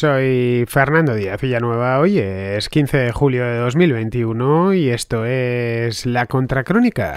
Soy Fernando Díaz Villanueva, hoy es 15 de julio de 2021 y esto es La Contracrónica.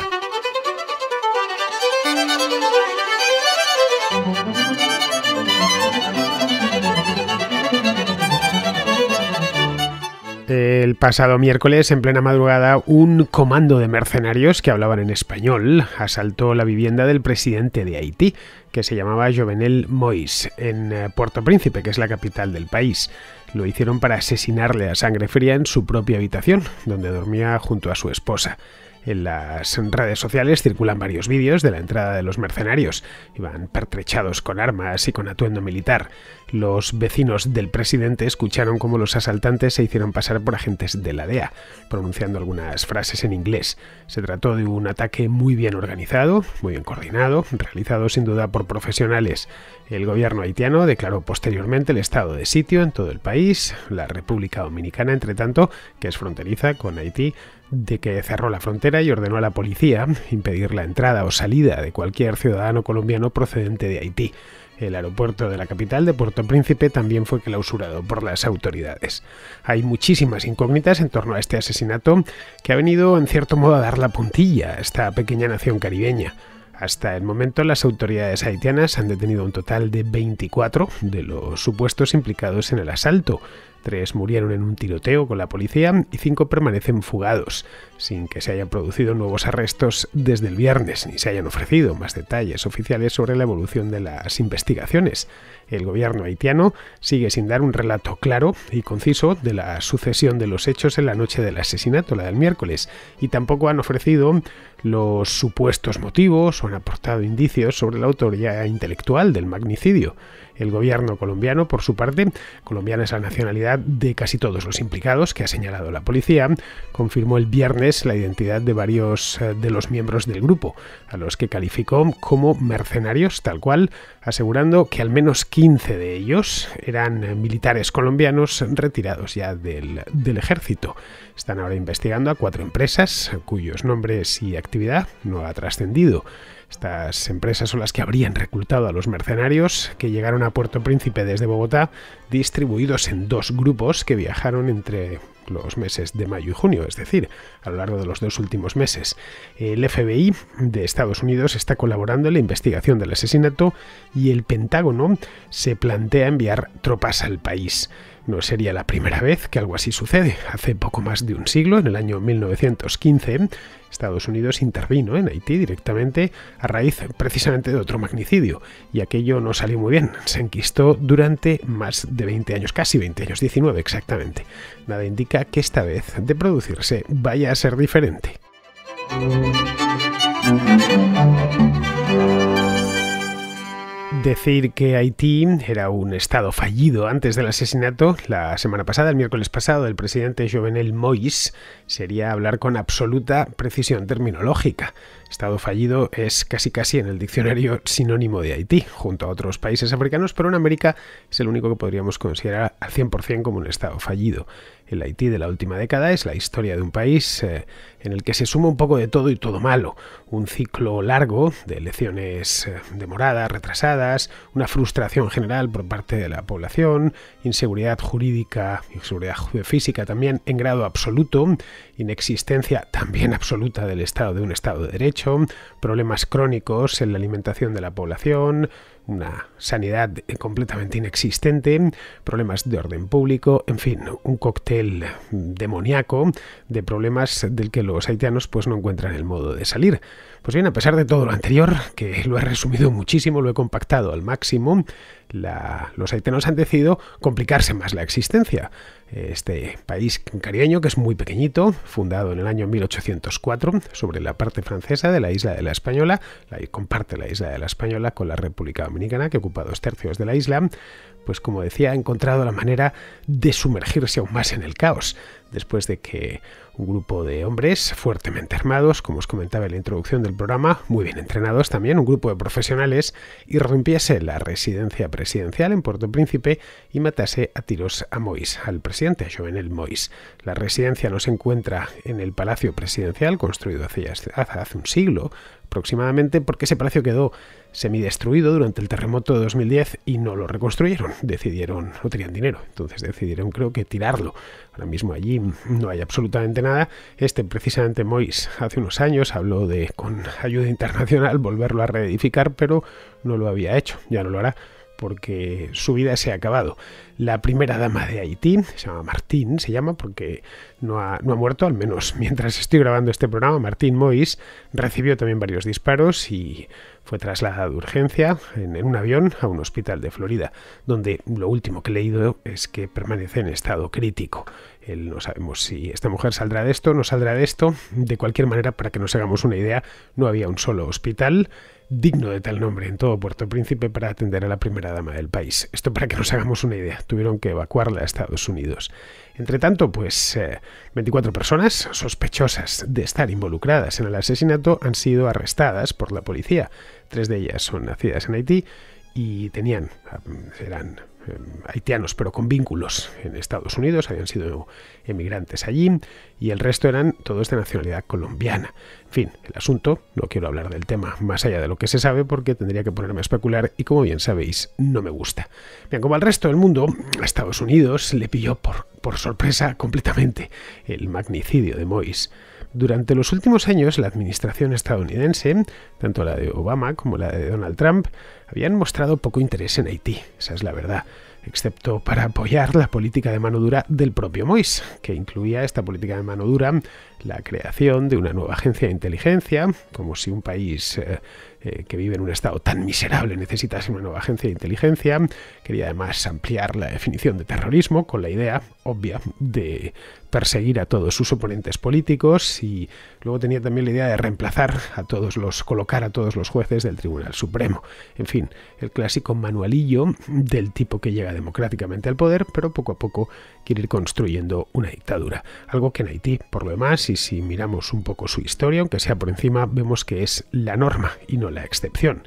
el pasado miércoles, en plena madrugada, un comando de mercenarios que hablaban en español asaltó la vivienda del presidente de Haití, que se llamaba Jovenel Moïse, en eh, Puerto Príncipe, que es la capital del país. Lo hicieron para asesinarle a sangre fría en su propia habitación, donde dormía junto a su esposa. En las redes sociales circulan varios vídeos de la entrada de los mercenarios. Iban pertrechados con armas y con atuendo militar. Los vecinos del presidente escucharon cómo los asaltantes se hicieron pasar por agentes de la DEA, pronunciando algunas frases en inglés. Se trató de un ataque muy bien organizado, muy bien coordinado, realizado sin duda por profesionales. El gobierno haitiano declaró posteriormente el estado de sitio en todo el país. La República Dominicana, entre tanto, que es fronteriza con Haití, de que cerró la frontera y ordenó a la policía impedir la entrada o salida de cualquier ciudadano colombiano procedente de Haití. El aeropuerto de la capital de Puerto Príncipe también fue clausurado por las autoridades. Hay muchísimas incógnitas en torno a este asesinato que ha venido en cierto modo a dar la puntilla a esta pequeña nación caribeña. Hasta el momento las autoridades haitianas han detenido un total de 24 de los supuestos implicados en el asalto. Tres murieron en un tiroteo con la policía y cinco permanecen fugados sin que se hayan producido nuevos arrestos desde el viernes ni se hayan ofrecido más detalles oficiales sobre la evolución de las investigaciones. El gobierno haitiano sigue sin dar un relato claro y conciso de la sucesión de los hechos en la noche del asesinato, la del miércoles, y tampoco han ofrecido los supuestos motivos o han aportado indicios sobre la autoría intelectual del magnicidio. El gobierno colombiano, por su parte, colombiana es la nacionalidad de casi todos los implicados que ha señalado la policía, confirmó el viernes la identidad de varios eh, de los miembros del grupo, a los que calificó como mercenarios, tal cual, asegurando que al menos 15 de ellos eran militares colombianos retirados ya del, del ejército. Están ahora investigando a cuatro empresas cuyos nombres y actividad no ha trascendido. Estas empresas son las que habrían reclutado a los mercenarios que llegaron a Puerto Príncipe desde Bogotá, distribuidos en dos grupos que viajaron entre los meses de mayo y junio, es decir, a lo largo de los dos últimos meses. El FBI de Estados Unidos está colaborando en la investigación del asesinato y el Pentágono se plantea enviar tropas al país. No sería la primera vez que algo así sucede. Hace poco más de un siglo, en el año 1915, Estados Unidos intervino en Haití directamente a raíz precisamente de otro magnicidio, y aquello no salió muy bien. Se enquistó durante más de 20 años, casi 20 años, 19 exactamente. Nada indica que esta vez, de producirse, vaya a ser diferente. Decir que Haití era un estado fallido antes del asesinato la semana pasada, el miércoles pasado, del presidente Jovenel Moïse sería hablar con absoluta precisión terminológica. Estado fallido es casi casi en el diccionario sinónimo de Haití, junto a otros países africanos, pero en América es el único que podríamos considerar al 100% como un Estado fallido. El Haití de la última década es la historia de un país eh, en el que se suma un poco de todo y todo malo, un ciclo largo de elecciones eh, demoradas, retrasadas, una frustración general por parte de la población, inseguridad jurídica, inseguridad física también en grado absoluto, inexistencia también absoluta del Estado, de un Estado de Derecho, problemas crónicos en la alimentación de la población, una sanidad eh, completamente inexistente, problemas de orden público, en fin, un cóctel demoníaco de problemas del que los haitianos pues no encuentran el modo de salir. Pues bien, a pesar de todo lo anterior, que lo he resumido muchísimo, lo he compactado al máximo, los haitianos han decidido complicarse más la existencia. Este país cariño, que es muy pequeñito, fundado en el año 1804 sobre la parte francesa de la isla de la Española, comparte la isla de la Española con la República Dominicana, que ocupa dos tercios de la isla, pues como decía, ha encontrado la manera de sumergirse aún más en el caos, después de que un grupo de hombres fuertemente armados, como os comentaba en la introducción del programa, muy bien entrenados también, un grupo de profesionales, rompiese la residencia presidencial en Puerto Príncipe y matase a tiros a Mois, al presidente Jovenel Mois. La residencia no se encuentra en el Palacio Presidencial, construido hace un siglo, aproximadamente porque ese palacio quedó semidestruido durante el terremoto de 2010 y no lo reconstruyeron. Decidieron, no tenían dinero, entonces decidieron creo que tirarlo. Ahora mismo allí no hay absolutamente nada. Este precisamente Mois hace unos años habló de con ayuda internacional volverlo a reedificar, pero no lo había hecho, ya no lo hará porque su vida se ha acabado. La primera dama de Haití, se llama Martín, se llama porque no ha, muerto, al menos mientras estoy grabando este programa, Martín Mois recibió también varios disparos y fue trasladada de urgencia en, un avión a un hospital de Florida, donde lo último que he leído es que permanece en estado crítico. no sabemos si esta mujer saldrá de esto, no saldrá de esto. De cualquier manera, para que nos hagamos una idea, no había un solo hospital digno de tal nombre en todo Puerto Príncipe para atender a la primera dama del país. Esto para que nos hagamos una idea. Tuvieron que evacuarla a Estados Unidos. Entre tanto, pues 24 eh, personas sospechosas de estar involucradas en el asesinato han sido arrestadas por la policía. Tres de ellas son nacidas en Haití y tenían, ah, eran eh, haitianos, pero con vínculos en Estados Unidos, habían sido emigrantes allí, y el resto eran todos de nacionalidad colombiana. En fin, el asunto, no quiero hablar del tema más allá de lo que se sabe porque tendría que ponerme a especular y como bien sabéis, no me gusta. Bien, como al resto del mundo, a Estados Unidos le pilló por, por sorpresa completamente el magnicidio de Mois. Durante los últimos años, la administración estadounidense, tanto la de Obama como la de Donald Trump, habían mostrado poco interés en Haití, esa es la verdad, excepto para apoyar la política de mano dura del propio Mois, que incluía esta política de mano dura, la creación de una nueva agencia de inteligencia, como si un país eh, eh, que vive en un estado tan miserable necesitase una nueva agencia de inteligencia, quería además ampliar la definición de terrorismo con la idea obvia de perseguir a todos sus oponentes políticos y luego tenía también la idea de reemplazar a todos los, colocar a todos los jueces del Tribunal Supremo. En fin, el clásico manualillo del tipo que llega democráticamente al poder, pero poco a poco quiere ir construyendo una dictadura. Algo que en Haití, por lo demás, y si miramos un poco su historia, aunque sea por encima, vemos que es la norma y no la excepción.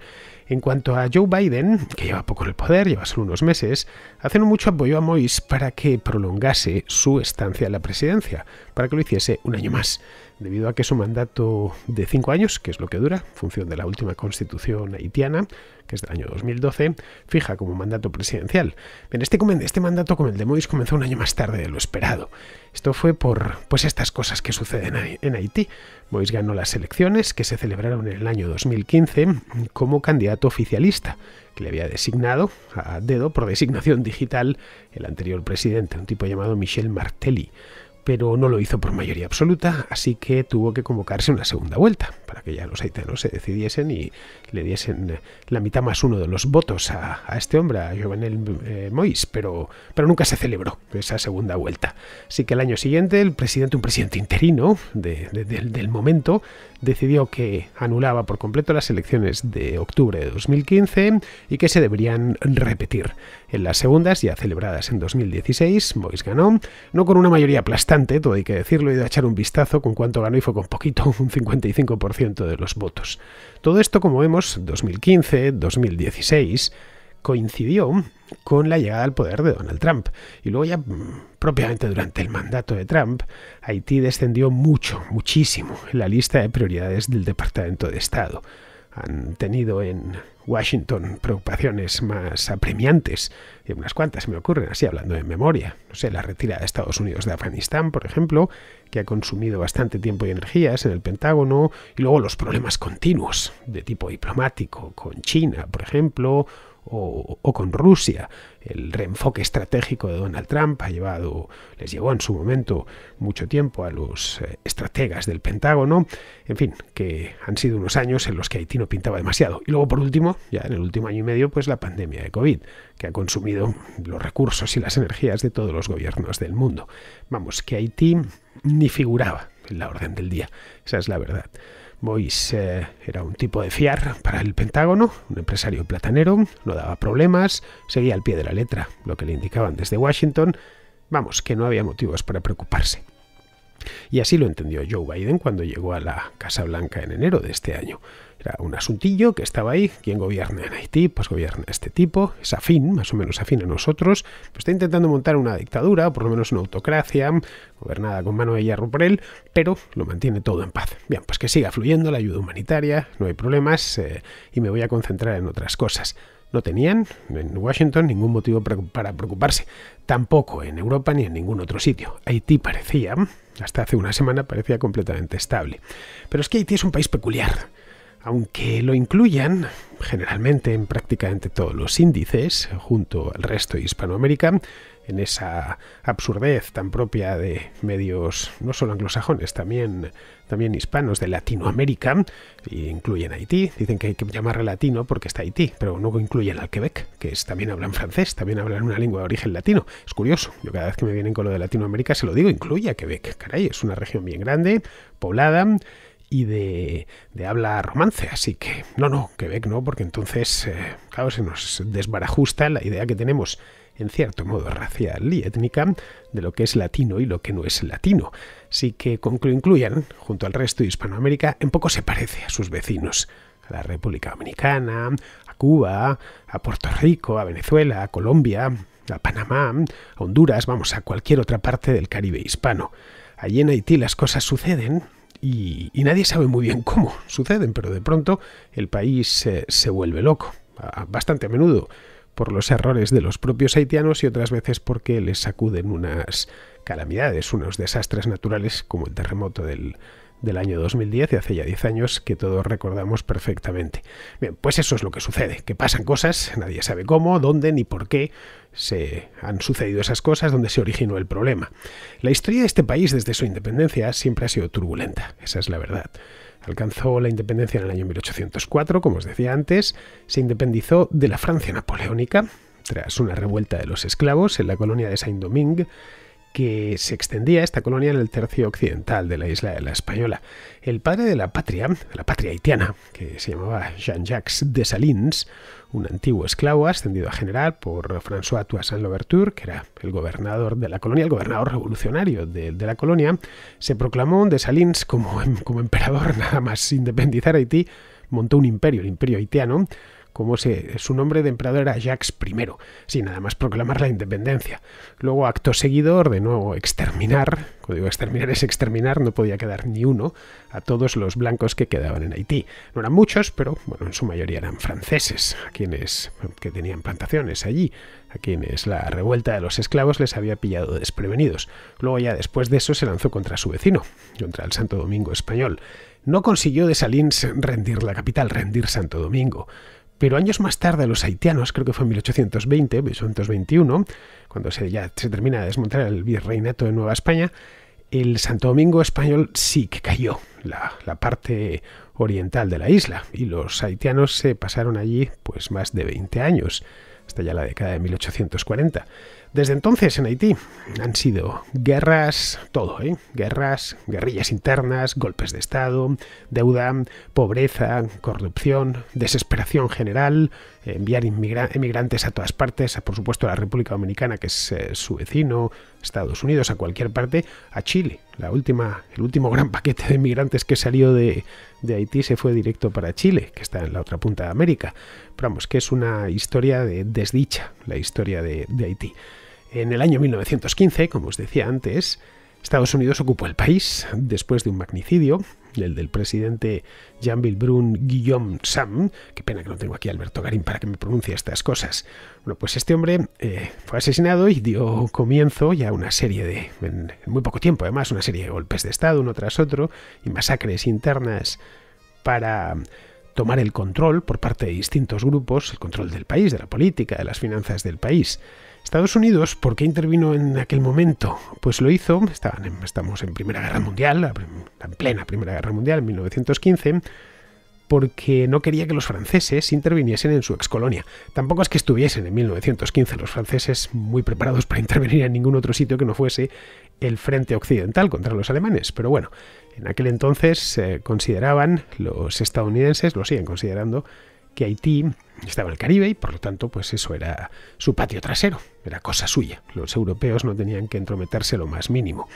En cuanto a Joe Biden, que lleva poco en el poder, lleva solo unos meses, hacen mucho apoyo a Moïse para que prolongase su estancia en la presidencia, para que lo hiciese un año más, debido a que su mandato de cinco años, que es lo que dura, función de la última constitución haitiana, que es del año 2012, fija como mandato presidencial. Este, este, mandato con el de Moïse comenzó un año más tarde de lo esperado. Esto fue por pues, estas cosas que suceden en Haití. Moïse ganó las elecciones que se celebraron en el año 2015 como candidato oficialista que le había designado a dedo por designación digital el anterior presidente, un tipo llamado Michel Martelly pero no lo hizo por mayoría absoluta, así que tuvo que convocarse una segunda vuelta para que ya los haitianos se decidiesen y le diesen eh, la mitad más uno de los votos a, este hombre, a Jovenel eh, Mois, pero, pero nunca se celebró esa segunda vuelta. Así que el año siguiente el presidente, un presidente interino de, del momento, decidió que anulaba por completo las elecciones de octubre de 2015 y que se deberían repetir. En las segundas, ya celebradas en 2016, Boyce ganó, no con una mayoría aplastante, todo hay que decirlo, y ido echar un vistazo con cuánto ganó y fue con poquito, un 55% de los votos. Todo esto, como vemos, 2015, 2016, coincidió con la llegada al poder de Donald Trump. Y luego ya mm, Propiamente durante el mandato de Trump, Haití descendió mucho, muchísimo en la lista de prioridades del Departamento de Estado. Han tenido en Washington preocupaciones más apremiantes, y unas cuantas me ocurren así hablando de memoria. No sé, la retirada de Estados Unidos de Afganistán, por ejemplo, que ha consumido bastante tiempo y energías en el Pentágono, y luego los problemas continuos de tipo diplomático con China, por ejemplo, o, con Rusia. El reenfoque estratégico de Donald Trump ha llevado, les llevó en su momento mucho tiempo a los eh, estrategas del Pentágono. En fin, que han sido unos años en los que Haití no pintaba demasiado. Y luego, por último, ya en el último año y medio, pues la pandemia de COVID, que ha consumido los recursos y las energías de todos los gobiernos del mundo. Vamos, que Haití ni figuraba en la orden del día. Esa es la verdad. Boyce eh, era un tipo de fiar para el Pentágono, un empresario platanero, no daba problemas, seguía al pie de la letra lo que le indicaban desde Washington. Vamos, que no había motivos para preocuparse. Y así lo entendió Joe Biden cuando llegó a la Casa Blanca en enero de este año. Era un asuntillo que estaba ahí, quien gobierna en Haití, pues gobierna este tipo, es afín, más o menos afín a nosotros, pues está intentando montar una dictadura, o por lo menos una autocracia, gobernada con mano de hierro por él, pero lo mantiene todo en paz. Bien, pues que siga fluyendo la ayuda humanitaria, no hay problemas, eh, y me voy a concentrar en otras cosas no tenían en Washington ningún motivo para preocuparse, tampoco en Europa ni en ningún otro sitio. Haití parecía, hasta hace una semana, parecía completamente estable. Pero es que Haití es un país peculiar aunque lo incluyan generalmente en prácticamente todos los índices, junto al resto de Hispanoamérica, en esa absurdez tan propia de medios no solo anglosajones, también, también hispanos de Latinoamérica, incluyen Haití, dicen que hay que llamarle latino porque está Haití, pero no incluyen al Quebec, que es, también hablan francés, también hablan una lengua de origen latino. Es curioso, yo cada vez que me vienen con lo de Latinoamérica se lo digo, incluye a Quebec, caray, es una región bien grande, poblada, y de, habla romance. Así que, no, no, Quebec no, porque entonces, eh, claro, se nos desbarajusta la idea que tenemos, en cierto modo racial y étnica, de lo que es latino y lo que no es latino. Así que, con incluyan, junto al resto de Hispanoamérica, en poco se parece a sus vecinos. A la República Dominicana, a Cuba, a Puerto Rico, a Venezuela, a Colombia, a Panamá, a Honduras, vamos, a cualquier otra parte del Caribe hispano. Allí en Haití las cosas suceden y, nadie sabe muy bien cómo suceden, pero de pronto el país se vuelve loco, bastante a menudo por los errores de los propios haitianos y otras veces porque les sacuden unas calamidades, unos desastres naturales como el terremoto del del año 2010, y hace ya 10 años, que todos recordamos perfectamente. Bien, pues eso es lo que sucede, que pasan cosas, nadie sabe cómo, dónde ni por qué se han sucedido esas cosas, donde se originó el problema. La historia de este país desde su independencia siempre ha sido turbulenta, esa es la verdad. Alcanzó la independencia en el año 1804, como os decía antes, se independizó de la Francia napoleónica, tras una revuelta de los esclavos en la colonia de Saint-Domingue, que se extendía esta colonia en el tercio occidental de la isla de la Española. El padre de la patria, la patria haitiana, que se llamaba Jean-Jacques Salins, un antiguo esclavo ascendido a general por François Toussaint Louverture, que era el gobernador de la colonia, el gobernador revolucionario de, la colonia, se proclamó de como, em, como emperador nada más independizar Haití, montó un imperio, el imperio haitiano, como su nombre de emperador era Jacques I, sin nada más proclamar la independencia. Luego, acto seguido, ordenó exterminar, cuando digo exterminar es exterminar, no podía quedar ni uno, a todos los blancos que quedaban en Haití. No eran muchos, pero bueno, en su mayoría eran franceses, a quienes que tenían plantaciones allí, a quienes la revuelta de los esclavos les había pillado desprevenidos. Luego ya después de eso se lanzó contra su vecino, contra el Santo Domingo español. No consiguió de Salins rendir la capital, rendir Santo Domingo. Pero años más tarde, los haitianos, creo que fue en 1820, 1821, cuando se, ya se termina de desmontar el virreinato de Nueva España, el Santo Domingo español sí que cayó, la, parte oriental de la isla, y los haitianos se pasaron allí pues más de 20 años, hasta ya la década de 1840. Desde entonces en Haití han sido guerras, todo, ¿eh? guerras, guerrillas internas, golpes de Estado, deuda, pobreza, corrupción, desesperación general, enviar emigrantes a todas partes, por supuesto a la República Dominicana, que es eh, su vecino, Estados Unidos, a cualquier parte, a Chile. La última, el último gran paquete de inmigrantes que salió de, Haití se fue directo para Chile, que está en la otra punta de América. vamos, que es una historia de desdicha, la historia de Haití. En el año 1915, como os decía antes, Estados Unidos ocupó el país después de un magnicidio, el del presidente Jean Brun Guillaume Sam. Qué pena que no tengo aquí Alberto Garín para que me pronuncie estas cosas. Bueno, pues este hombre eh, fue asesinado y dio comienzo ya a una serie de, en muy poco tiempo además, una serie de golpes de Estado uno tras otro y masacres internas para tomar el control por parte de distintos grupos, el control del país, de la política, de las finanzas del país. Estados Unidos, ¿por qué intervino en aquel momento? Pues lo hizo, estamos en Primera Guerra Mundial, en plena Primera Guerra Mundial, en 1915, porque no quería que los franceses interviniesen en su excolonia. Tampoco es que estuviesen en 1915 los franceses muy preparados para intervenir en ningún otro sitio que no fuese el frente occidental contra los alemanes, pero bueno, en aquel entonces se consideraban los estadounidenses, lo siguen considerando, que Haití estaba en el Caribe y por lo tanto pues eso era su patio trasero, era cosa suya. Los europeos no tenían que entrometerse lo más mínimo.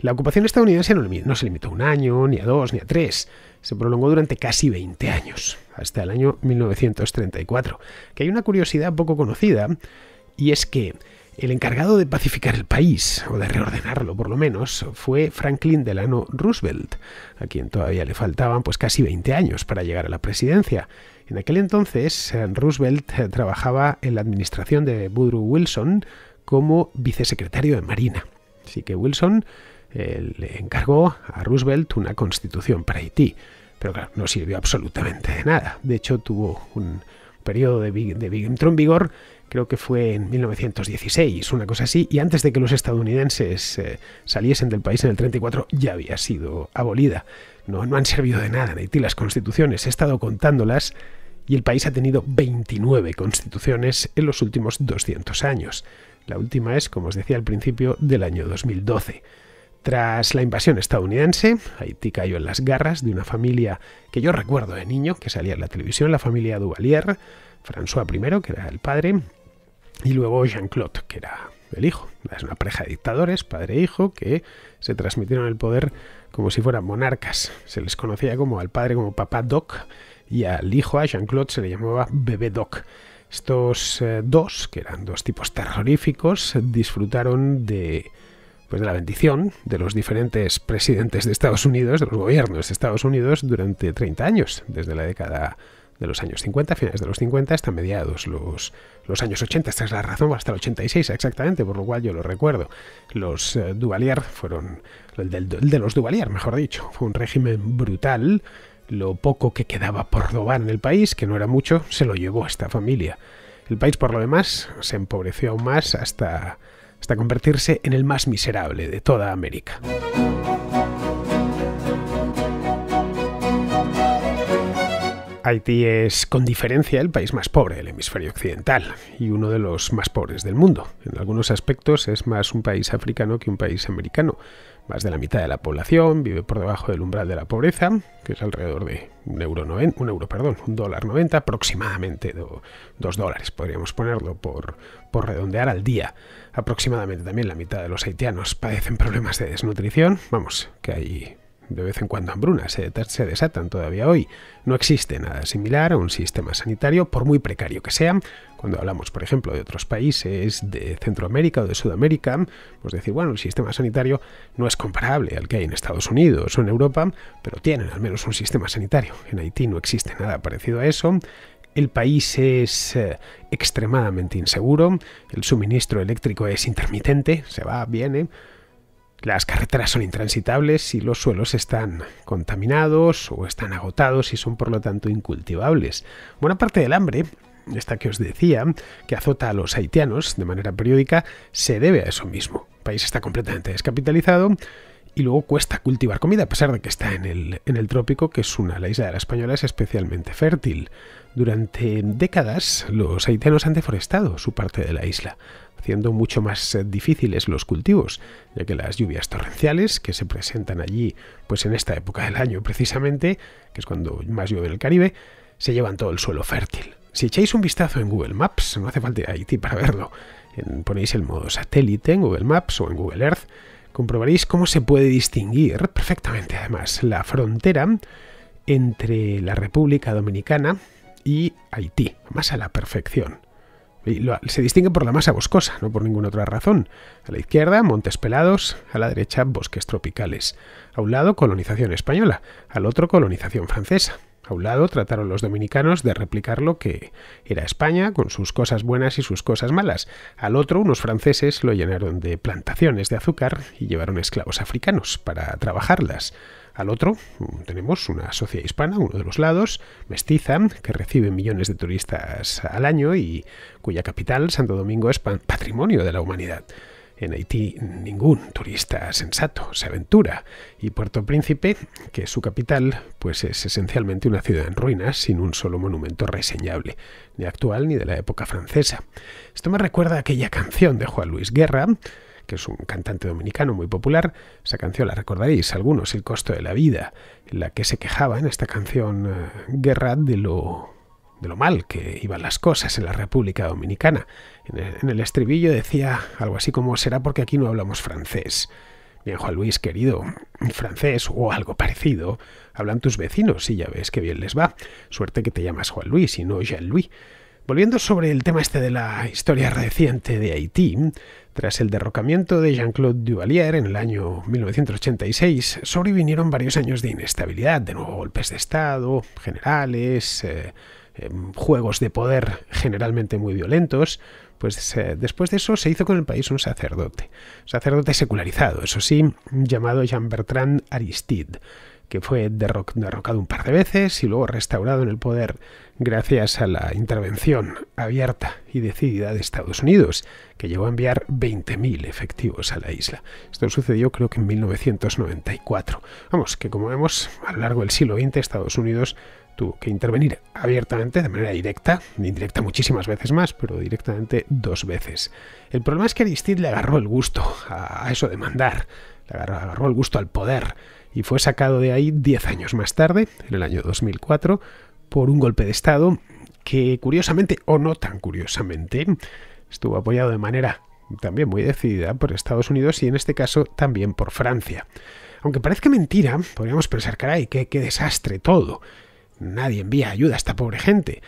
La ocupación estadounidense no, no, se limitó a un año, ni a dos, ni a tres. Se prolongó durante casi 20 años, hasta el año 1934. Que hay una curiosidad poco conocida, y es que el encargado de pacificar el país, o de reordenarlo por lo menos, fue Franklin Delano Roosevelt, a quien todavía le faltaban pues casi 20 años para llegar a la presidencia. En aquel entonces, eh, Roosevelt eh, trabajaba en la administración de Woodrow Wilson como vicesecretario de Marina. Así que Wilson eh, le encargó a Roosevelt una constitución para Haití, pero claro, no sirvió absolutamente de nada. De hecho, tuvo un periodo de, de, en vigor creo que fue en 1916, una cosa así, y antes de que los estadounidenses eh, saliesen del país en el 34 ya había sido abolida. No, no han servido de nada en Haití las constituciones, he estado contándolas y el país ha tenido 29 constituciones en los últimos 200 años. La última es, como os decía al principio, del año 2012. Tras la invasión estadounidense, Haití cayó en las garras de una familia que yo recuerdo de niño, que salía en la televisión, la familia Duvalier, François I, que era el padre, y luego Jean-Claude, que era el hijo. Es una pareja de dictadores, padre e hijo, que se transmitieron el poder como si fueran monarcas. Se les conocía como al padre como papá Doc y al hijo, a Jean-Claude, se le llamaba bebé Doc. Estos eh, dos, que eran dos tipos terroríficos, disfrutaron de, pues, de la bendición de los diferentes presidentes de Estados Unidos, de los gobiernos de Estados Unidos, durante 30 años, desde la década de los años 50, finales de los 50, hasta mediados los, los años 80. Esta es la razón, hasta el 86 exactamente, por lo cual yo lo recuerdo. Los eh, Duvalier fueron, el de, los Duvalier, mejor dicho, fue un régimen brutal. Lo poco que quedaba por robar en el país, que no era mucho, se lo llevó esta familia. El país, por lo demás, se empobreció aún más hasta, hasta convertirse en el más miserable de toda América. Haití es con diferencia el país más pobre del hemisferio occidental y uno de los más pobres del mundo. En algunos aspectos es más un país africano que un país americano. Más de la mitad de la población vive por debajo del umbral de la pobreza, que es alrededor de un euro, euro perdón, un dólar 90, aproximadamente dos dólares, podríamos ponerlo por, por redondear al día. Aproximadamente también la mitad de los haitianos padecen problemas de desnutrición. Vamos, que hay de vez en cuando hambrunas se, se desatan todavía hoy. No existe nada similar a un sistema sanitario, por muy precario que sea. Cuando hablamos, por ejemplo, de otros países de Centroamérica o de Sudamérica, pues decir, bueno, el sistema sanitario no es comparable al que hay en Estados Unidos o en Europa, pero tienen al menos un sistema sanitario. En Haití no existe nada parecido a eso. El país es eh, extremadamente inseguro, el suministro eléctrico es intermitente, se va, viene, las carreteras son intransitables y los suelos están contaminados o están agotados y son por lo tanto incultivables. Buena parte del hambre, esta que os decía, que azota a los haitianos de manera periódica, se debe a eso mismo. El país está completamente descapitalizado y luego cuesta cultivar comida, a pesar de que está en el, en el trópico, que es una, la isla de la Española es especialmente fértil. Durante décadas, los haitianos han deforestado su parte de la isla, haciendo mucho más eh, difíciles los cultivos, ya que las lluvias torrenciales que se presentan allí, pues en esta época del año precisamente, que es cuando más llueve en el Caribe, se llevan todo el suelo fértil. Si echáis un vistazo en Google Maps, no hace falta Haití para verlo, ponéis el modo satélite en Google Maps o en Google Earth, comprobaréis cómo se puede distinguir perfectamente además la frontera entre la República Dominicana, y Haití, más a la perfección. se distingue por la masa boscosa, no por ninguna otra razón. A la izquierda, montes pelados, a la derecha, bosques tropicales. A un lado, colonización española, al otro, colonización francesa. A un lado trataron los dominicanos de replicar lo que era España, con sus cosas buenas y sus cosas malas. Al otro, unos franceses lo llenaron de plantaciones de azúcar y llevaron esclavos africanos para trabajarlas. Al otro mm, tenemos una sociedad hispana, uno de los lados, mestiza, que recibe millones de turistas al año y cuya capital, Santo Domingo, es patrimonio de la humanidad. En Haití ningún turista sensato se aventura y Puerto Príncipe, que es su capital, pues es esencialmente una ciudad en ruinas sin un solo monumento reseñable, ni actual ni de la época francesa. Esto me recuerda aquella canción de Juan Luis Guerra, que es un cantante dominicano muy popular. Esa canción la recordaréis algunos, El costo de la vida, en la que se quejaba en esta canción eh, Guerra de lo de lo mal que iban las cosas en la República Dominicana. En el estribillo decía algo así como será porque aquí no hablamos francés. Bien, Juan Luis, querido, francés o algo parecido, hablan tus vecinos y ya ves que bien les va. Suerte que te llamas Juan Luis y no Jean-Louis. Volviendo sobre el tema este de la historia reciente de Haití, tras el derrocamiento de Jean-Claude Duvalier en el año 1986, sobrevinieron varios años de inestabilidad, de nuevo golpes de Estado, generales, eh, em, juegos de poder generalmente muy violentos, pues eh, después de eso se hizo con el país un sacerdote, sacerdote secularizado, eso sí, llamado Jean-Bertrand Aristide que fue derrocado un par de veces y luego restaurado en el poder gracias a la intervención abierta y decidida de Estados Unidos, que llegó a enviar 20.000 efectivos a la isla. Esto sucedió creo que en 1994. Vamos, que como vemos, a lo largo del siglo XX Estados Unidos tuvo que intervenir abiertamente, de manera directa, indirecta muchísimas veces más, pero directamente dos veces. El problema es que Aristide le agarró el gusto a eso de mandar, le agarró el gusto al poder y fue sacado de ahí 10 años más tarde, en el año 2004, por un golpe de Estado que curiosamente o no tan curiosamente estuvo apoyado de manera también muy decidida por Estados Unidos y en este caso también por Francia. Aunque parezca mentira, podríamos pensar, caray, qué, qué desastre todo. Nadie envía ayuda a esta pobre gente.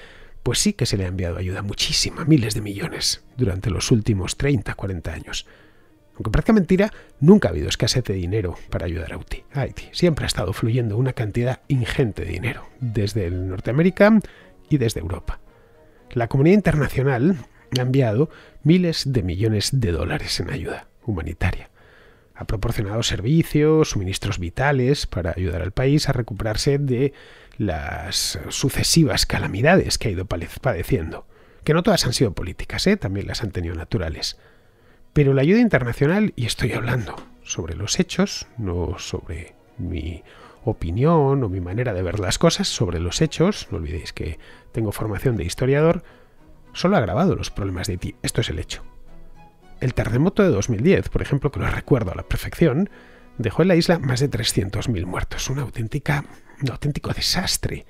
Pues sí que se le ha enviado ayuda muchísima, miles de millones, durante los últimos 30, 40 años. Aunque parezca mentira, nunca ha habido escasez de dinero para ayudar a Haití. Siempre ha estado fluyendo una cantidad ingente de dinero, desde el Norteamérica y desde Europa. La comunidad internacional ha enviado miles de millones de dólares en ayuda humanitaria. Ha proporcionado servicios, suministros vitales para ayudar al país a recuperarse de las sucesivas calamidades que ha ido padeciendo. Que no todas han sido políticas, ¿eh? también las han tenido naturales. Pero la ayuda internacional, y estoy hablando sobre los hechos, no sobre mi opinión o mi manera de ver las cosas, sobre los hechos, no olvidéis que tengo formación de historiador, solo ha agravado los problemas de Haití. Esto es el hecho. El terremoto de 2010, por ejemplo, que lo recuerdo a la perfección, dejó en la isla más de 300.000 muertos. Una auténtica, un auténtico desastre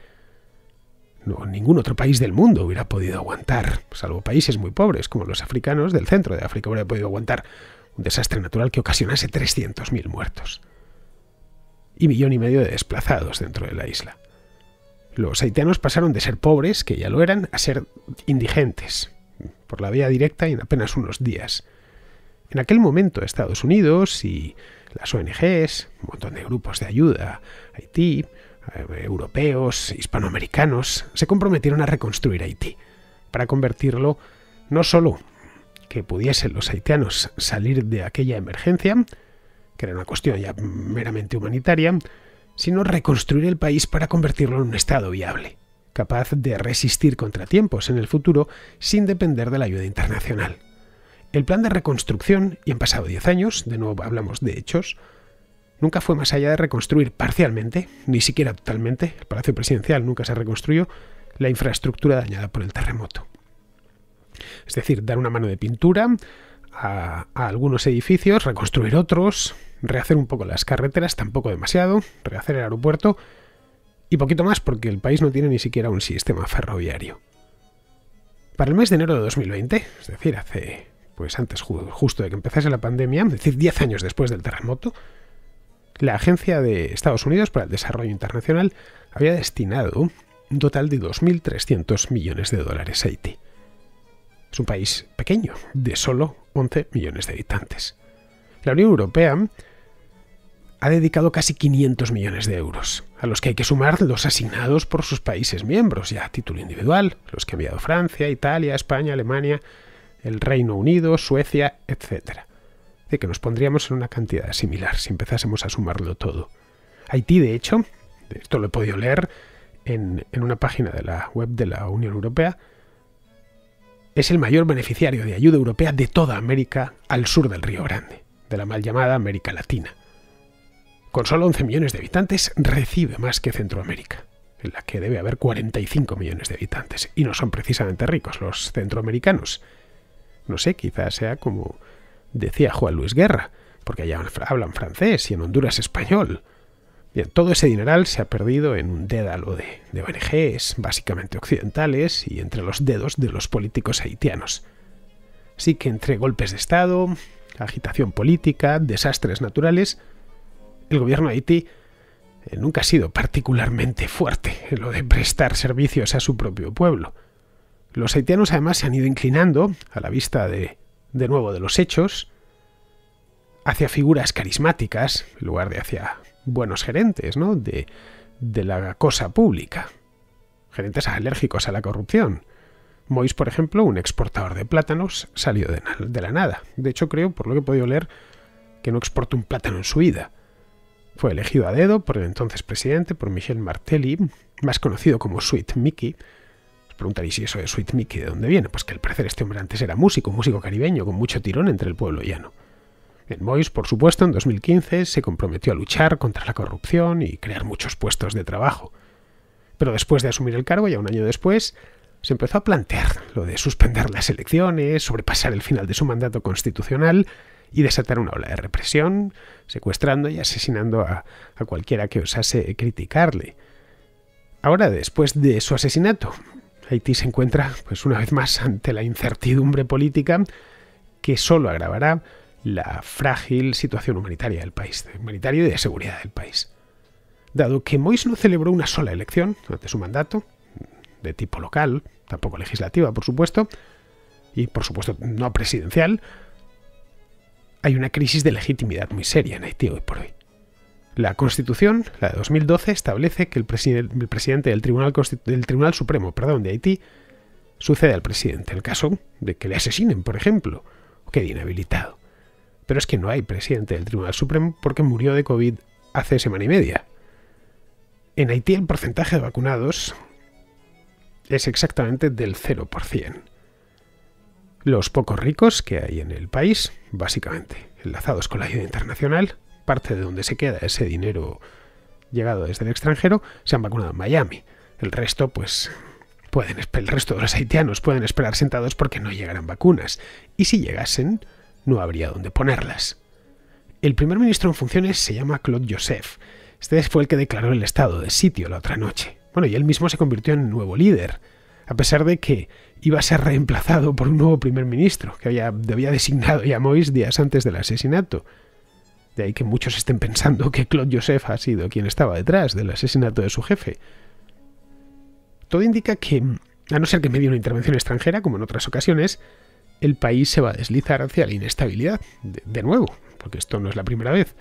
ningún otro país del mundo hubiera podido aguantar, salvo países muy pobres como los africanos del centro de África, hubiera podido aguantar un desastre natural que ocasionase 300.000 muertos y millón y medio de desplazados dentro de la isla. Los haitianos pasaron de ser pobres, que ya lo eran, a ser indigentes, por la vía directa y en apenas unos días. En aquel momento Estados Unidos y las ONGs, un montón de grupos de ayuda, Haití, eh, europeos, hispanoamericanos, se comprometieron a reconstruir Haití, para convertirlo no solo que pudiesen los haitianos salir de aquella emergencia, que era una cuestión ya meramente humanitaria, sino reconstruir el país para convertirlo en un Estado viable, capaz de resistir contratiempos en el futuro sin depender de la ayuda internacional. El plan de reconstrucción, y han pasado 10 años, de nuevo hablamos de hechos, nunca fue más allá de reconstruir parcialmente, ni siquiera totalmente, el Palacio Presidencial nunca se reconstruyó, la infraestructura dañada por el terremoto. Es decir, dar una mano de pintura a, algunos edificios, reconstruir otros, rehacer un poco las carreteras, tampoco demasiado, rehacer el aeropuerto y poquito más porque el país no tiene ni siquiera un sistema ferroviario. Para el mes de enero de 2020, es decir, hace pues antes justo de que empezase la pandemia, es decir, 10 años después del terremoto, la Agencia de Estados Unidos para el Desarrollo Internacional había destinado un total de 2.300 millones de dólares a Haití. Es un país pequeño, de solo 11 millones de habitantes. La Unión Europea ha dedicado casi 500 millones de euros, a los que hay que sumar los asignados por sus países miembros, ya a título individual, los que ha enviado Francia, Italia, España, Alemania, el Reino Unido, Suecia, etcétera de que nos pondríamos en una cantidad similar si empezásemos a sumarlo todo. Haití, de hecho, esto lo he podido leer en, en una página de la web de la Unión Europea, es el mayor beneficiario de ayuda europea de toda América al sur del Río Grande, de la mal llamada América Latina. Con solo 11 millones de habitantes recibe más que Centroamérica, en la que debe haber 45 millones de habitantes, y no son precisamente ricos los centroamericanos. No sé, quizás sea como decía Juan Luis Guerra, porque allá hablan francés y en Honduras español. Bien, todo ese dineral se ha perdido en un dédalo de, de ONGs, básicamente occidentales, y entre los dedos de los políticos haitianos. Así que entre golpes de Estado, agitación política, desastres naturales, el gobierno Haití eh, nunca ha sido particularmente fuerte en lo de prestar servicios a su propio pueblo. Los haitianos además se han ido inclinando a la vista de de nuevo, de los hechos, hacia figuras carismáticas, en lugar de hacia buenos gerentes, ¿no? De, de la cosa pública. Gerentes alérgicos a la corrupción. Mois, por ejemplo, un exportador de plátanos, salió de, la nada. De hecho, creo, por lo que he podido leer, que no exportó un plátano en su vida. Fue elegido a dedo por el entonces presidente, por Michel Martelli más conocido como Sweet Mickey, preguntaréis si eso es Sweet Mickey de dónde viene. Pues que al parecer este hombre antes era músico, músico caribeño, con mucho tirón entre el pueblo llano. En Mois, por supuesto, en 2015 se comprometió a luchar contra la corrupción y crear muchos puestos de trabajo. Pero después de asumir el cargo, ya un año después, se empezó a plantear lo de suspender las elecciones, sobrepasar el final de su mandato constitucional y desatar una ola de represión, secuestrando y asesinando a cualquiera que osase criticarle. Ahora, después de su asesinato, Haití se encuentra, pues una vez más, ante la incertidumbre política que solo agravará la frágil situación humanitaria del país, humanitaria y de seguridad del país. Dado que Moïse no celebró una sola elección durante su mandato, de tipo local, tampoco legislativa, por supuesto, y por supuesto no presidencial, hay una crisis de legitimidad muy seria en Haití hoy por hoy. La Constitución, la de 2012, establece que el, presidente del Tribunal, Supremo perdón, de Haití sucede al presidente. El caso de que le asesinen, por ejemplo, o quede inhabilitado. Pero es que no hay presidente del Tribunal Supremo porque murió de COVID hace semana y media. En Haití el porcentaje de vacunados es exactamente del 0%. Los pocos ricos que hay en el país, básicamente, enlazados con la ayuda internacional, parte de donde se queda ese dinero llegado desde el extranjero se han vacunado en Miami. El resto, pues, pueden, el resto de los haitianos pueden esperar sentados porque no llegarán vacunas. Y si llegasen, no habría dónde ponerlas. El primer ministro en funciones se llama Claude Joseph. Este fue el que declaró el estado de sitio la otra noche. Bueno, y él mismo se convirtió en nuevo líder, a pesar de que iba a ser reemplazado por un nuevo primer ministro, que había, había designado ya Moïse días antes del asesinato y que muchos estén pensando que Claude Joseph ha sido quien estaba detrás del asesinato de su jefe. Todo indica que, a no ser que medie una intervención extranjera, como en otras ocasiones, el país se va a deslizar hacia la inestabilidad, de nuevo, porque esto no es la primera vez,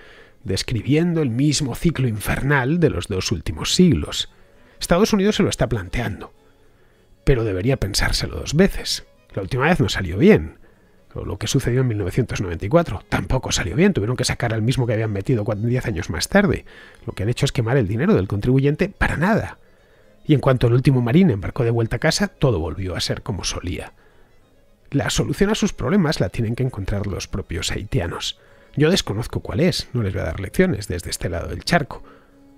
describiendo el mismo ciclo infernal de los dos últimos siglos. Estados Unidos se lo está planteando, pero debería pensárselo dos veces. La última vez no salió bien, lo que sucedió en 1994. Tampoco salió bien, tuvieron que sacar al mismo que habían metido 10 años más tarde. Lo que han hecho es quemar el dinero del contribuyente para nada. Y en cuanto el último marín embarcó de vuelta a casa, todo volvió a ser como solía. La solución a sus problemas la tienen que encontrar los propios haitianos. Yo desconozco cuál es, no les voy a dar lecciones desde este lado del charco.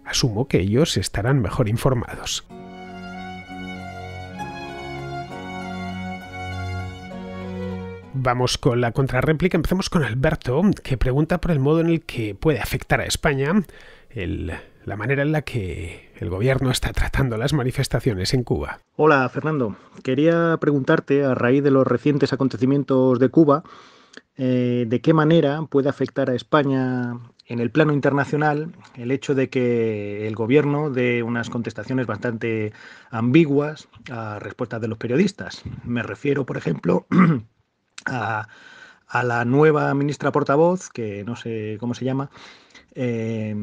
Asumo que ellos estarán mejor informados. Vamos con la contrarréplica. Empezamos con Alberto, que pregunta por el modo en el que puede afectar a España la manera en la que el gobierno está tratando las manifestaciones en Cuba. Hola, Fernando. Quería preguntarte, a raíz de los recientes acontecimientos de Cuba, eh, de qué manera puede afectar a España en el plano internacional el hecho de que el gobierno dé unas contestaciones bastante ambiguas a respuestas de los periodistas. Me refiero, por ejemplo, a, la nueva ministra portavoz, que no sé cómo se llama, eh,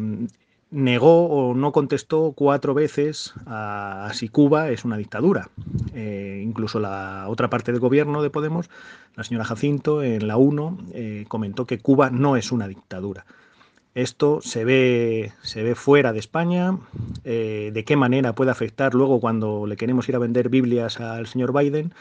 negó o no contestó cuatro veces a si Cuba es una dictadura. Eh, incluso la otra parte del gobierno de Podemos, la señora Jacinto, en la 1, eh, comentó que Cuba no es una dictadura. Esto ve, se ve fuera de España, de qué manera puede afectar luego cuando le queremos ir a vender Biblias al señor Biden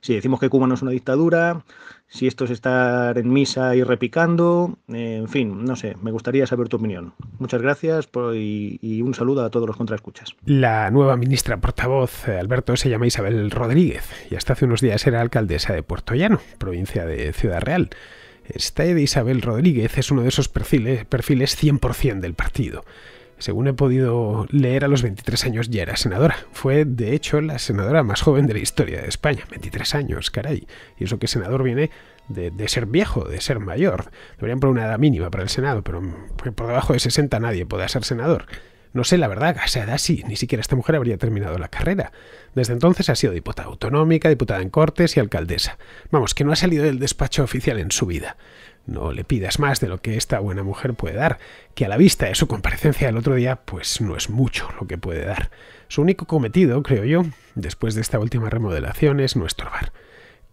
si decimos que Cuba no es una dictadura, si esto es estar en misa y repicando, eh, en fin, no sé, me gustaría saber tu opinión. Muchas gracias y, un saludo a todos los contraescuchas. La nueva ministra portavoz, eh, Alberto, se llama Isabel Rodríguez y hasta hace unos días era alcaldesa de Puerto Llano, provincia de Ciudad Real. Este de Isabel Rodríguez es uno de esos perfiles, perfiles 100% del partido según he podido leer, a los 23 años ya era senadora. Fue, de hecho, la senadora más joven de la historia de España. 23 años, caray. Y eso que senador viene de, ser viejo, de ser mayor. Deberían poner una edad mínima para el Senado, pero mm, pues, por debajo de 60 nadie puede ser senador. No sé la verdad, a esa ni siquiera esta mujer habría terminado la carrera. Desde entonces ha sido diputada autonómica, diputada en Cortes y alcaldesa. Vamos, que no ha salido del despacho oficial en su vida. No le pidas más de lo que esta buena mujer puede dar, que a la vista de su comparecencia el otro día, pues no es mucho lo que puede dar. Su único cometido, creo yo, después de esta última remodelación, es no estorbar.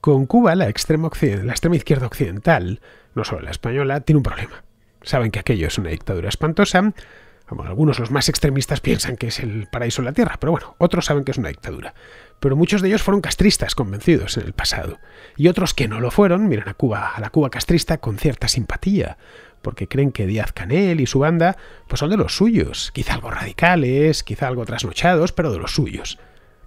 Con Cuba, la la extrema izquierda occidental, no solo la española, tiene un problema. Saben que aquello es una dictadura espantosa, algunos, los más extremistas, piensan que es el paraíso en la Tierra, pero bueno, otros saben que es una dictadura. Pero muchos de ellos fueron castristas convencidos en el pasado. Y otros que no lo fueron miran a Cuba, a la Cuba castrista, con cierta simpatía, porque creen que Díaz Canel y su banda pues son de los suyos, quizá algo radicales, quizá algo trasnochados, pero de los suyos.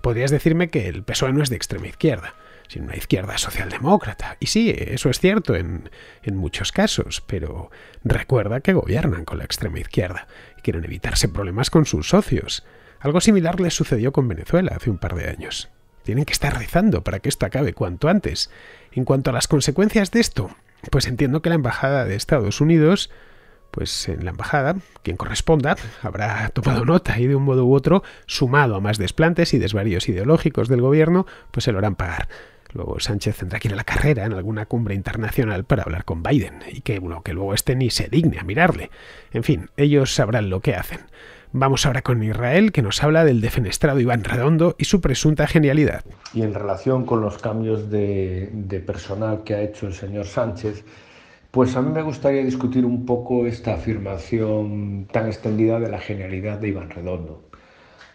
Podrías decirme que el PSOE no es de extrema izquierda, sino una izquierda socialdemócrata. Y sí, eso es cierto en, en muchos casos, pero recuerda que gobiernan con la extrema izquierda quieren evitarse problemas con sus socios. Algo similar les sucedió con Venezuela hace un par de años. Tienen que estar rezando para que esto acabe cuanto antes. En cuanto a las consecuencias de esto, pues entiendo que la Embajada de Estados Unidos, pues en la Embajada, quien corresponda, habrá tomado nota y de un modo u otro, sumado a más desplantes y desvaríos ideológicos del gobierno, pues se lo harán pagar. Luego Sánchez tendrá que ir a la carrera en alguna cumbre internacional para hablar con Biden, y que, bueno, que luego este ni se digne a mirarle. En fin, ellos sabrán lo que hacen. Vamos ahora con Israel, que nos habla del defenestrado Iván Redondo y su presunta genialidad. Y en relación con los cambios de personal que ha hecho el señor Sánchez, pues a mí me gustaría discutir un poco esta afirmación tan extendida de la genialidad de Iván Redondo.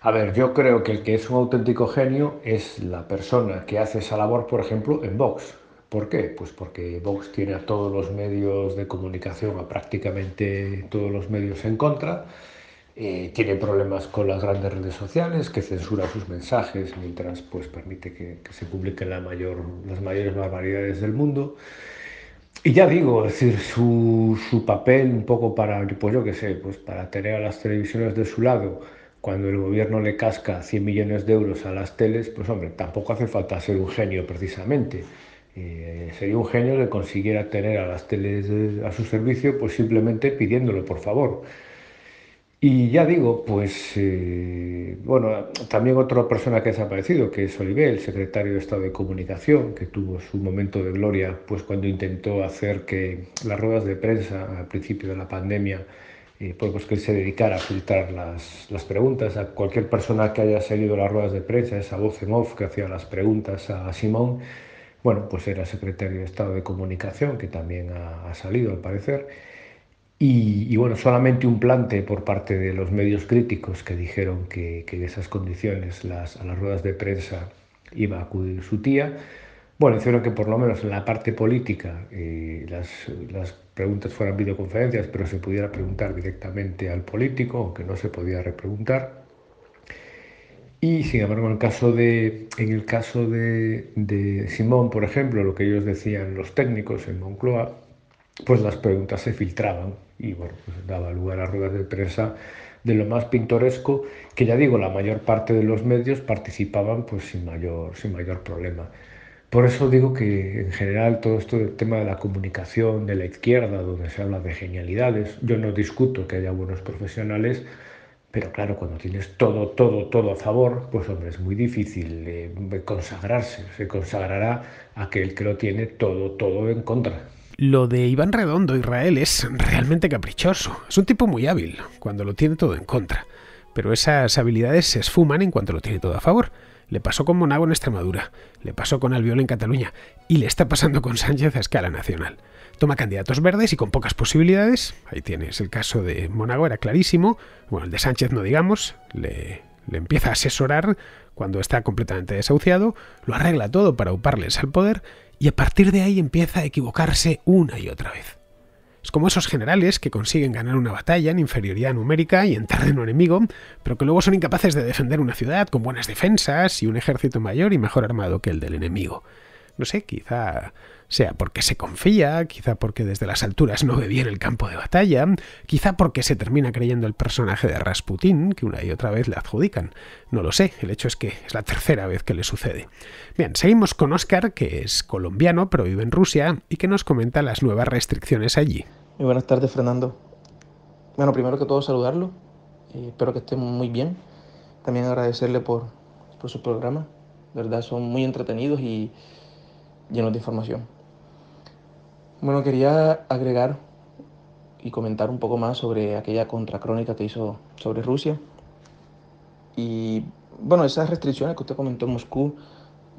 A ver, yo creo que el que es un auténtico genio es la persona que hace esa labor, por ejemplo, en Vox. ¿Por qué? Pues porque Vox tiene a todos los medios de comunicación, a prácticamente todos los medios en contra, eh, tiene problemas con las grandes redes sociales, que censura sus mensajes mientras pues, permite que, se publiquen las mayores barbaridades del mundo. Y ya digo, decir, su, su papel un poco para, pues yo qué sé, pues para tener a las televisiones de su lado, cuando el gobierno le casca 100 millones de euros a las teles, pues hombre, tampoco hace falta ser un genio precisamente. Eh, sería un genio que consiguiera tener a las teles eh, a su servicio, pues simplemente pidiéndolo, por favor. Y ya digo, pues, eh, bueno, también otra persona que ha desaparecido, que es Oliver, el secretario de Estado de Comunicación, que tuvo su momento de gloria, pues cuando intentó hacer que las ruedas de prensa al principio de la pandemia pues, pues, que él se dedicara a filtrar las, preguntas. A cualquier persona que haya seguido las ruedas de prensa, esa voz en off que hacía las preguntas a Simón, bueno, pues era secretario de Estado de Comunicación, que también ha, salido al parecer. Y, bueno, solamente un plante por parte de los medios críticos que dijeron que, que en esas condiciones a las ruedas de prensa iba a acudir su tía. Bueno, hicieron que por lo menos en la parte política eh, las, preguntas fueran videoconferencias, pero se pudiera preguntar directamente al político, aunque no se podía repreguntar. Y sin embargo, en el caso de, en el caso de, Simón, por ejemplo, lo que ellos decían los técnicos en Moncloa, pues las preguntas se filtraban y pues daba lugar a ruedas de prensa de lo más pintoresco, que ya digo, la mayor parte de los medios participaban pues sin mayor, sin mayor problema. Por eso digo que en general todo esto del tema de la comunicación de la izquierda, donde se habla de genialidades, yo no discuto que haya buenos profesionales, pero claro, cuando tienes todo, todo, todo a favor, pues hombre, es muy difícil eh, consagrarse. Se consagrará aquel que lo tiene todo, todo en contra. Lo de Iván Redondo Israel es realmente caprichoso. Es un tipo muy hábil cuando lo tiene todo en contra. Pero esas habilidades se esfuman en cuanto lo tiene todo a favor. Le pasó con Monago en Extremadura, le pasó con Albiol en Cataluña y le está pasando con Sánchez a escala nacional. Toma candidatos verdes y con pocas posibilidades. Ahí tienes el caso de Monago, era clarísimo. Bueno, el de Sánchez no digamos, le, le empieza a asesorar cuando está completamente desahuciado, lo arregla todo para uparles al poder y a partir de ahí empieza a equivocarse una y otra vez. Es como esos generales que consiguen ganar una batalla en inferioridad numérica y en terreno enemigo, pero que luego son incapaces de defender una ciudad con buenas defensas y un ejército mayor y mejor armado que el del enemigo. No sé, quizá sea porque se confía, quizá porque desde las alturas no ve bien el campo de batalla, quizá porque se termina creyendo el personaje de Rasputin que una y otra vez le adjudican. No lo sé, el hecho es que es la tercera vez que le sucede. Bien, seguimos con Oscar, que es colombiano, pero vive en Rusia, y que nos comenta las nuevas restricciones allí. Muy eh, buenas tardes, Fernando. Bueno, primero que todo saludarlo, eh, espero que esté muy bien. También agradecerle por, por su programa, ¿verdad? Son muy entretenidos y llenos de información. Bueno, quería agregar y comentar un poco más sobre aquella contracrónica que hizo sobre Rusia. Y bueno, esas restricciones que usted comentó en Moscú,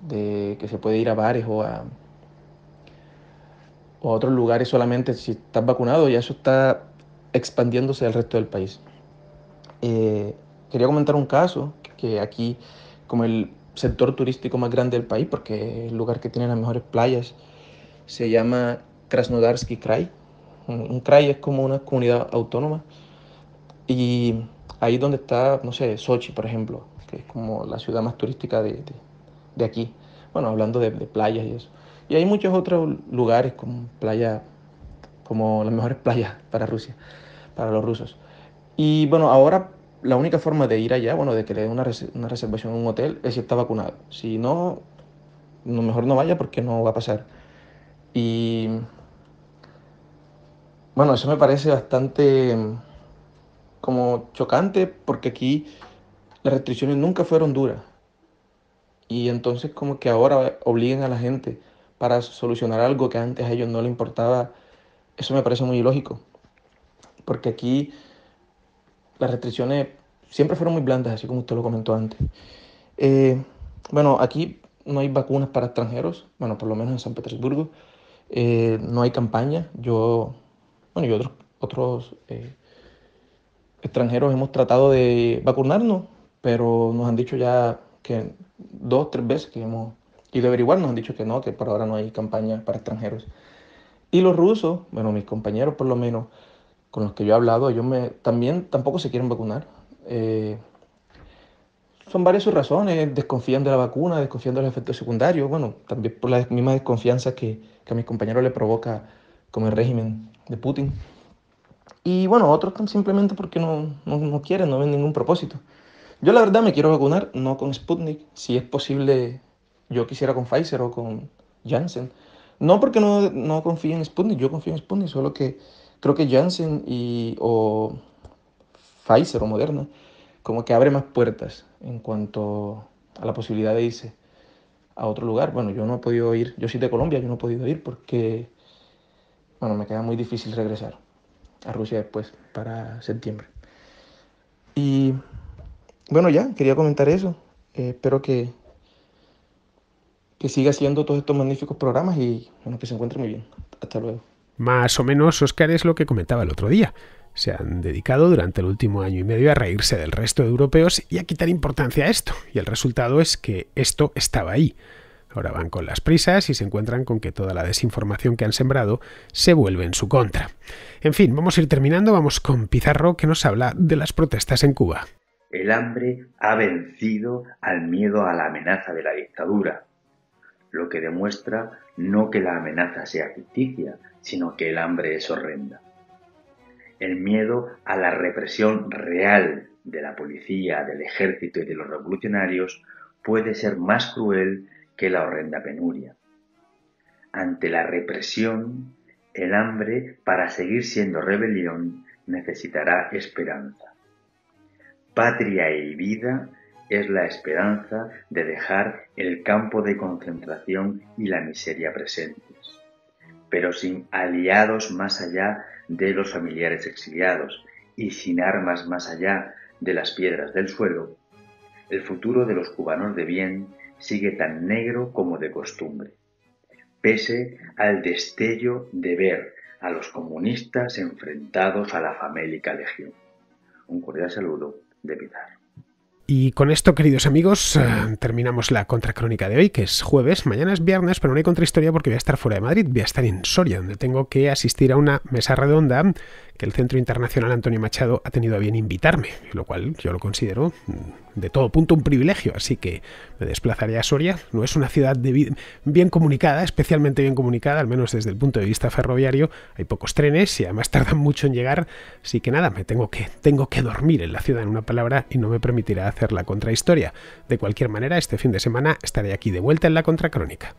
de que se puede ir a bares o a, otros lugares solamente si estás vacunado, ya eso está expandiéndose al resto del país. Eh, quería comentar un caso que aquí, como el sector turístico más grande del país, porque es el lugar que tiene las mejores playas, se llama Krasnodarsky Krai. Un Krai es como una comunidad autónoma. Y ahí donde está, no sé, Sochi, por ejemplo, que es como la ciudad más turística de, de, aquí. Bueno, hablando de, playas y eso. Y hay muchos otros lugares como playa, como las mejores playas para Rusia, para los rusos. Y bueno, ahora la única forma de ir allá, bueno, de que le den una, una reservación en un hotel es si está vacunado. Si no, mejor no vaya porque no va a pasar. Y bueno, eso me parece bastante mm, como chocante porque aquí las restricciones nunca fueron duras. Y entonces como que ahora obliguen a la gente para solucionar algo que antes a ellos no le importaba, eso me parece muy ilógico. Porque aquí las restricciones siempre fueron muy blandas, así como usted lo comentó antes. Eh, bueno, aquí no hay vacunas para extranjeros, bueno, por lo menos en San Petersburgo. Eh, no hay campaña. Yo bueno, y otros, otros eh, extranjeros hemos tratado de vacunarnos, pero nos han dicho ya que dos, tres veces que hemos ido a averiguar, nos han dicho que no, que por ahora no hay campaña para extranjeros. Y los rusos, bueno, mis compañeros por lo menos, con los que yo he hablado, ellos me, también tampoco se quieren vacunar. Eh, son varias sus razones, desconfían de la vacuna, desconfían de los efectos secundarios, bueno, también por la misma desconfianza que, a mis compañeros le provoca como el régimen de Putin. Y bueno, otros simplemente porque no, no, no, quieren, no ven ningún propósito. Yo la verdad me quiero vacunar, no con Sputnik, si es posible, yo quisiera con Pfizer o con Janssen. No porque no, no confíe en Sputnik, yo confío en Sputnik, solo que creo que Janssen y, o Pfizer o Moderna como que abre más puertas en cuanto a la posibilidad de irse a otro lugar. Bueno, yo no he podido ir, yo soy de Colombia, yo no he podido ir porque bueno, me queda muy difícil regresar a Rusia después, para septiembre. Y bueno, ya, quería comentar eso. Eh, espero que, que siga siendo todos estos magníficos programas y bueno, que se encuentre muy bien. Hasta luego. Más o menos, Oscar, es lo que comentaba el otro día. Se han dedicado durante el último año y medio a reírse del resto de europeos y a quitar importancia a esto. Y el resultado es que esto estaba ahí. Ahora van con las prisas y se encuentran con que toda la desinformación que han sembrado se vuelve en su contra. En fin, vamos a ir terminando, vamos con Pizarro que nos habla de las protestas en Cuba. El hambre ha vencido al miedo a la amenaza de la dictadura, lo que demuestra no que la amenaza sea ficticia, sino que el hambre es horrenda. El miedo a la represión real de la policía, del ejército y de los revolucionarios puede ser más cruel que la horrenda penuria. Ante la represión, el hambre, para seguir siendo rebelión, necesitará esperanza. Patria y vida es la esperanza de dejar el campo de concentración y la miseria presentes, pero sin aliados más allá de los familiares exiliados y sin armas más allá de las piedras del suelo, el futuro de los cubanos de bien sigue tan negro como de costumbre, pese al destello de ver a los comunistas enfrentados a la famélica legión. Un cordial saludo de Pizarro. Y con esto, queridos amigos, eh, terminamos la contracrónica de hoy, que es jueves. Mañana es viernes, pero no hay contrahistoria porque voy a estar fuera de Madrid, voy a estar en Soria, donde tengo que asistir a una mesa redonda que el Centro Internacional Antonio Machado ha tenido a bien invitarme, lo cual yo lo considero mm, de todo punto un privilegio, así que me desplazaré a Soria. No es una ciudad bien comunicada, especialmente bien comunicada, al menos desde el punto de vista ferroviario. Hay pocos trenes y además tardan mucho en llegar, así que nada, me tengo que, tengo que dormir en la ciudad en una palabra y no me permitirá hacer la contrahistoria. De cualquier manera, este fin de semana estaré aquí de vuelta en la contracrónica.